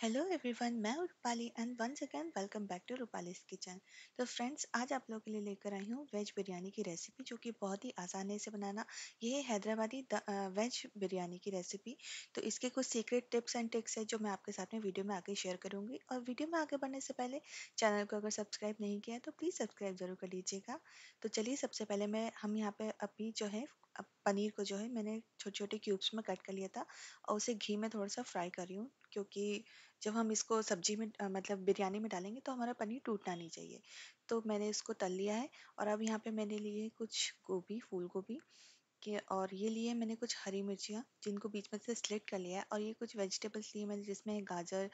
Hello everyone मैं Rupali and once again welcome back to Rupali kitchen तो friends आज आप लोगों के लिए लेकर आई हूँ वेज बिरयानी की रेसिपी जो कि बहुत ही आसानी से बनाना ये है हैदराबादी वेज बिरयानी की रेसिपी तो इसके कुछ सीक्रेट टिप्स एंड ट्रिक्स है जो मैं आपके साथ में वीडियो में आगे शेयर करूँगी और वीडियो में आगे बढ़ने से पहले चैनल को अगर सब्सक्राइब नहीं किया तो प्लीज़ सब्सक्राइब ज़रूर कर लीजिएगा तो चलिए सबसे पहले मैं हम यहाँ पर अभी जो है पनीर को जो है मैंने छोटे छोटे क्यूब्स में कट कर लिया था और उसे घी में थोड़ा सा फ्राई कर रही हूँ क्योंकि जब हम इसको सब्जी में मतलब बिरयानी में डालेंगे तो हमारा पनीर टूटना नहीं चाहिए तो मैंने इसको तल लिया है और अब यहाँ पे मैंने लिए कुछ गोभी फूल गोभी के और ये लिए मैंने कुछ हरी मिर्चियाँ जिनको बीच में से स्लेक्ट कर लिया है और ये कुछ वेजिटेबल्स लिए मैंने जिसमें गाजर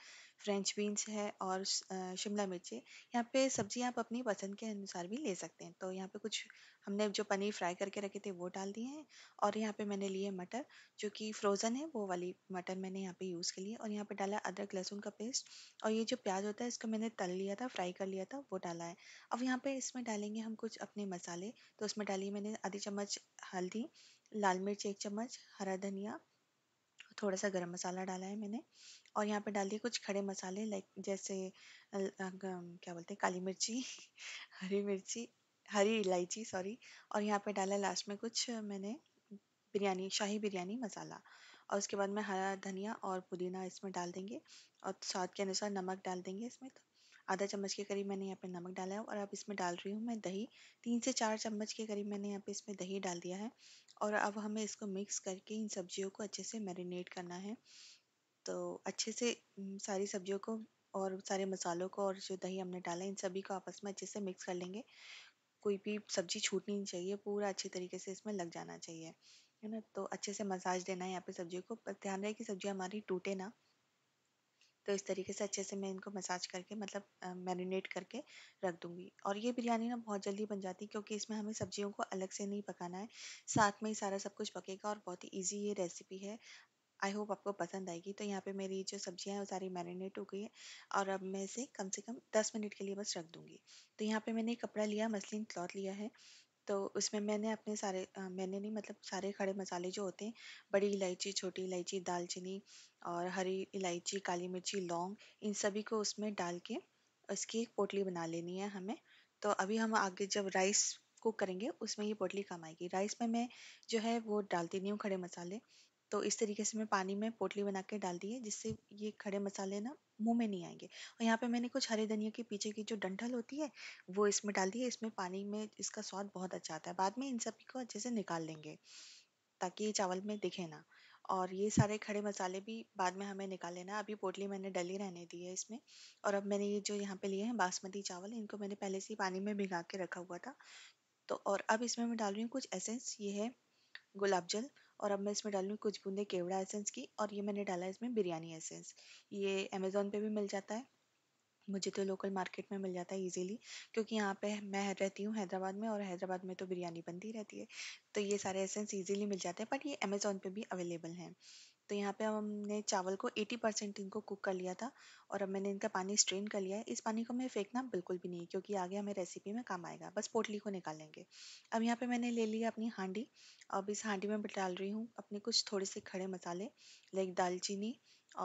फ्रेंच बीन्स है और शिमला मिर्ची यहाँ पे सब्जी आप अपनी पसंद के अनुसार भी ले सकते हैं तो यहाँ पे कुछ हमने जो पनीर फ्राई करके रखे थे वो डाल दिए हैं और यहाँ पे मैंने लिए मटर जो कि फ्रोज़न है वो वाली मटर मैंने यहाँ पे यूज़ के लिए और यहाँ पे डाला अदरक लहसुन का पेस्ट और ये जो प्याज होता है इसको मैंने तल लिया था फ्राई कर लिया था वो डाला है अब यहाँ पर इसमें डालेंगे हम कुछ अपने मसाले तो उसमें डाली मैंने आधी चम्मच हल्दी लाल मिर्च एक चम्मच हरा धनिया थोड़ा सा गरम मसाला डाला है मैंने और यहाँ पे डाल दिए कुछ खड़े मसाले लाइक जैसे क्या बोलते हैं काली मिर्ची हरी मिर्ची हरी इलायची सॉरी और यहाँ पे डाला लास्ट में कुछ मैंने बिरयानी शाही बिरयानी मसाला और उसके बाद में हरा धनिया और पुदीना इसमें डाल देंगे और स्वाद के अनुसार नमक डाल देंगे इसमें तो आधा चम्मच के करीब मैंने यहाँ पे नमक डाला है और अब इसमें डाल रही हूँ मैं दही तीन से चार चम्मच के करीब मैंने यहाँ पे इसमें दही डाल दिया है और अब हमें इसको मिक्स करके इन सब्जियों को अच्छे से मैरिनेट करना है तो अच्छे से सारी सब्जियों को और सारे मसालों को और जो दही हमने डाला है इन सभी को आपस में अच्छे से मिक्स कर लेंगे कोई भी सब्जी छूटनी नहीं चाहिए पूरा अच्छे तरीके से इसमें लग जाना चाहिए है ना तो अच्छे से मसाज देना है यहाँ पे सब्जियों को पर ध्यान रहे कि सब्जी हमारी टूटे ना तो इस तरीके से अच्छे से मैं इनको मसाज करके मतलब मैरिनेट करके रख दूंगी और ये बिरयानी ना बहुत जल्दी बन जाती है क्योंकि इसमें हमें सब्जियों को अलग से नहीं पकाना है साथ में ही सारा सब कुछ पकेगा और बहुत ही ईजी ये रेसिपी है आई होप आपको पसंद आएगी तो यहाँ पे मेरी जो सब्जियाँ हैं वो सारी मैरिनेट हो गई है और अब मैं इसे कम से कम दस मिनट के लिए बस रख दूँगी तो यहाँ पे मैंने कपड़ा लिया मसलिन क्लॉथ लिया है तो उसमें मैंने अपने सारे आ, मैंने नहीं मतलब सारे खड़े मसाले जो होते हैं बड़ी इलायची छोटी इलायची दालचीनी और हरी इलायची काली मिर्ची लौंग इन सभी को उसमें डाल के उसकी एक पोटली बना लेनी है हमें तो अभी हम आगे जब राइस कुक करेंगे उसमें ये पोटली काम आएगी राइस में मैं जो है वो डालती नहीं हूँ खड़े मसाले तो इस तरीके से मैं पानी में पोटली बना के डाल दी है जिससे ये खड़े मसाले ना मुंह में नहीं आएंगे और यहाँ पे मैंने कुछ हरे धनिया के पीछे की जो डंठल होती है वो इसमें डाल दी है इसमें पानी में इसका स्वाद बहुत अच्छा आता है बाद में इन सभी को अच्छे से निकाल लेंगे ताकि ये चावल में दिखे ना और ये सारे खड़े मसाले भी बाद में हमें निकाल लेना अभी पोटली मैंने डली रहने दी है इसमें और अब मैंने ये जो यहाँ पे लिए हैं बासमती चावल इनको मैंने पहले से ही पानी में भिगा के रखा हुआ था तो और अब इसमें मैं डाल रही हूँ कुछ एसेंस ये है गुलाब जल और अब मैं इसमें डालूँ कुछ बूंदे केवड़ा एसेंस की और ये मैंने डाला है इसमें बिरयानी एसेंस ये अमेज़ोन पे भी मिल जाता है मुझे तो लोकल मार्केट में मिल जाता है इजीली क्योंकि यहाँ पे मैं रहती हूँ हैदराबाद में और हैदराबाद में तो बिरयानी बनती रहती है तो ये सारे एसेंस इजीली मिल जाते हैं बट ये अमेज़ोन पे भी अवेलेबल हैं तो यहाँ पे हमने चावल को 80 परसेंट इनको कुक कर लिया था और अब मैंने इनका पानी स्ट्रेन कर लिया है इस पानी को हमें फेंकना बिल्कुल भी नहीं क्योंकि आगे हमें रेसिपी में काम आएगा बस पोटली को निकालेंगे अब यहाँ पे मैंने ले लिया अपनी हांडी अब इस हांडी में डाल रही हूँ अपने कुछ थोड़े से खड़े मसाले लाइक दालचीनी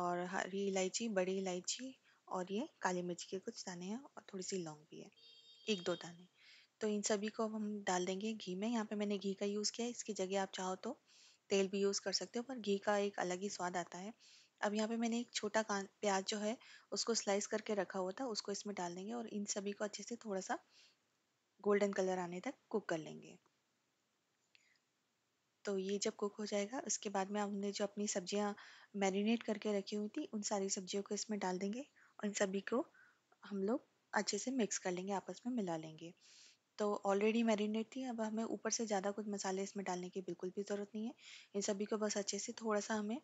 और हरी इलायची बड़ी इलायची और ये काली मिर्च के कुछ दाने हैं और थोड़ी सी लौंग भी है एक दो दाने तो इन सभी को अब हम डाल देंगे घी में यहाँ पे मैंने घी का यूज़ किया इसकी जगह आप चाहो तो तेल भी यूज़ कर सकते हो पर घी का एक अलग ही स्वाद आता है अब यहाँ पे मैंने एक छोटा प्याज जो है उसको स्लाइस करके रखा हुआ था उसको इसमें डाल देंगे और इन सभी को अच्छे से थोड़ा सा गोल्डन कलर आने तक कुक कर लेंगे तो ये जब कुक हो जाएगा उसके बाद में हमने जो अपनी सब्जियाँ मैरिनेट करके रखी हुई थी उन सारी सब्जियों को इसमें डाल देंगे और इन सभी को हम लोग अच्छे से मिक्स कर लेंगे आपस में मिला लेंगे तो ऑलरेडी मैरिनेट थी अब हमें ऊपर से ज़्यादा कुछ मसाले इसमें डालने की बिल्कुल भी ज़रूरत नहीं है इन सभी को बस अच्छे से थोड़ा सा हमें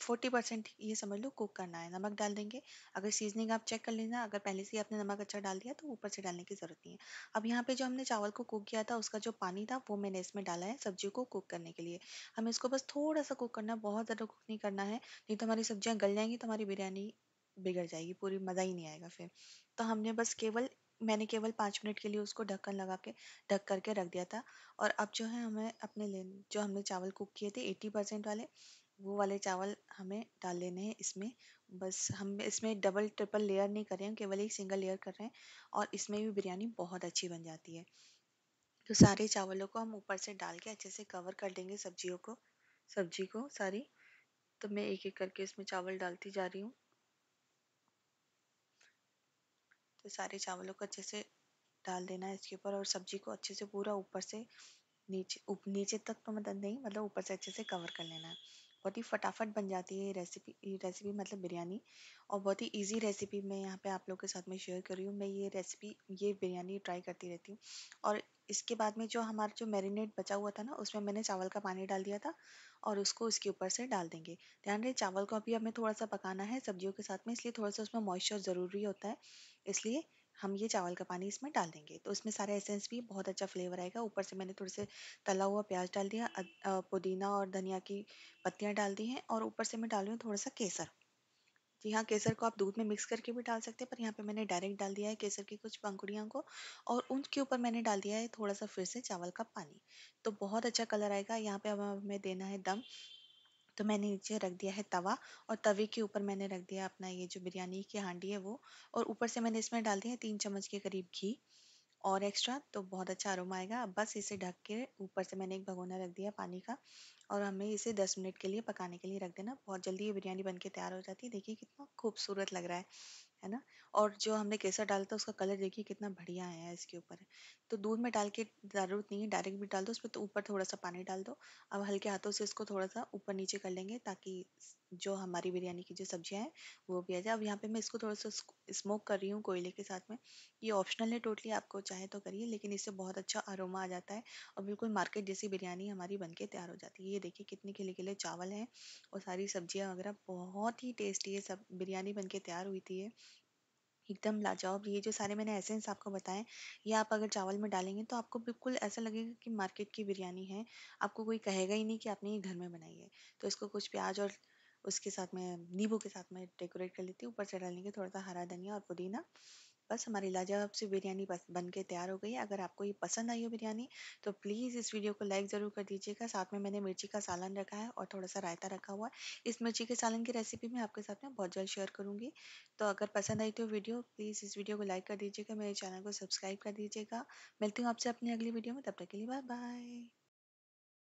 फोर्टी परसेंट ये समझ लो कुक करना है नमक डाल देंगे अगर सीजनिंग आप चेक कर लेना अगर पहले से ही आपने नमक अच्छा डाल दिया तो ऊपर से डालने की ज़रूरत नहीं है अब यहाँ पे जो हमने चावल को कुक किया था उसका जो पानी था वो मैंने इसमें डाला है सब्जी को कुक करने के लिए हमें इसको बस थोड़ा सा कुक करना बहुत ज़्यादा कुक नहीं करना है नहीं तो हमारी सब्जियाँ गल जाएंगी तो हमारी बिरयानी बिगड़ जाएगी पूरी मज़ा ही नहीं आएगा फिर तो हमने बस केवल मैंने केवल पाँच मिनट के लिए उसको ढक्कन लगा के ढक करके रख दिया था और अब जो है हमें अपने जो हमने चावल कुक किए थे एट्टी परसेंट वाले वो वाले चावल हमें डाल लेने हैं इसमें बस हम इसमें डबल ट्रिपल लेयर नहीं कर रहे हैं केवल एक सिंगल लेयर कर रहे हैं और इसमें भी बिरयानी बहुत अच्छी बन जाती है तो सारे चावलों को हम ऊपर से डाल के अच्छे से कवर कर देंगे सब्जियों को सब्जी को सारी तो मैं एक एक करके इसमें चावल डालती जा रही हूँ तो सारे चावलों को अच्छे से डाल देना है इसके ऊपर और सब्जी को अच्छे से पूरा ऊपर से नीचे उप नीचे तक तो मतलब नहीं मतलब ऊपर से अच्छे से कवर कर लेना है बहुत ही फटाफट बन जाती है ये रेसिपी ये रेसिपी मतलब बिरयानी और बहुत ही इजी रेसिपी मैं यहाँ पे आप लोग के साथ में शेयर कर रही हूँ मैं ये रेसिपी ये बिरयानी ट्राई करती रहती हूँ और इसके बाद में जो हमारा जो मैरिनेट बचा हुआ था ना उसमें मैंने चावल का पानी डाल दिया था और उसको उसके ऊपर से डाल देंगे ध्यान रहे चावल को अभी हमें थोड़ा सा पकाना है सब्जियों के साथ में इसलिए थोड़ा सा उसमें मॉइस्चर ज़रूरी होता है इसलिए हम ये चावल का पानी इसमें डाल देंगे तो इसमें सारे एसेंस भी बहुत अच्छा फ्लेवर आएगा ऊपर से मैंने थोड़े से तला हुआ प्याज डाल दिया पुदीना और धनिया की पत्तियाँ डाल दी हैं और ऊपर से मैं डाल रही हूँ थोड़ा सा केसर जी हाँ केसर को आप दूध में मिक्स करके भी डाल सकते हैं पर यहाँ पे मैंने डायरेक्ट डाल दिया है केसर की कुछ पंखुड़ियों को और उनके ऊपर मैंने डाल दिया है थोड़ा सा फिर से चावल का पानी तो बहुत अच्छा कलर आएगा यहाँ पे अब हमें देना है दम तो मैंने नीचे रख दिया है तवा और तवे के ऊपर मैंने रख दिया अपना ये जो बिरयानी की हांडी है वो और ऊपर से मैंने इसमें डाल दिया है तीन चम्मच के करीब घी और एक्स्ट्रा तो बहुत अच्छा अरोमा आएगा अब बस इसे ढक के ऊपर से मैंने एक भगोना रख दिया पानी का और हमें इसे दस मिनट के लिए पकाने के लिए रख देना बहुत जल्दी ये बिरयानी बन के तैयार हो जाती है देखिए कितना खूबसूरत लग रहा है है ना और जो हमने केसर डाला था उसका कलर देखिए कितना बढ़िया आया है इसके ऊपर तो दूध में डाल के ज़रूरत नहीं है डायरेक्ट भी डाल दो उस पर तो ऊपर थोड़ा सा पानी डाल दो अब हल्के हाथों से इसको थोड़ा सा ऊपर नीचे कर लेंगे ताकि जो हमारी बिरयानी की जो सब्ज़ियाँ हैं वो भी आ जाए अब यहाँ पर मैं इसको थोड़ा सा स्मोक कर रही हूँ कोयले के साथ में ये ऑप्शनल है टोटली आपको चाहे तो करिए लेकिन इससे बहुत अच्छा अरोमा आ जाता है और बिल्कुल मार्केट जैसी बिरयानी हमारी बन के तैयार हो जाती है ये देखिए कितने खिले खिले चावल हैं और सारी सब्जियाँ वगैरह बहुत ही टेस्टी है सब बिरयानी बन के तैयार हुई थी एकदम लाजवाब ये जो सारे मैंने एसेंस आपको बताएँ, ये आप अगर चावल में डालेंगे तो आपको बिल्कुल ऐसा लगेगा कि मार्केट की बिरयानी है। आपको कोई कहेगा ही नहीं कि आपने ये घर में बनाई है। तो इसको कुछ प्याज़ और उसके साथ में नींबू के साथ मैं डेकोरेट कर लेती हूँ। ऊपर से डालेंगे थोड़ा-सा हरा धनिया और पुदीना। बस हमारी लाजवाब सी बिरयानी बस बन के तैयार हो गई है अगर आपको ये पसंद आई हो बिरयानी तो प्लीज़ इस वीडियो को लाइक ज़रूर कर दीजिएगा साथ में मैंने मिर्ची का सालन रखा है और थोड़ा सा रायता रखा हुआ है इस मिर्ची के सालन की रेसिपी मैं आपके साथ में बहुत जल्द शेयर करूँगी तो अगर पसंद आई तो वीडियो प्लीज़ इस वीडियो को लाइक कर दीजिएगा मेरे चैनल को सब्सक्राइब कर दीजिएगा मिलती हूँ आपसे अपनी अगली वीडियो में तब तक के लिए बाय बाय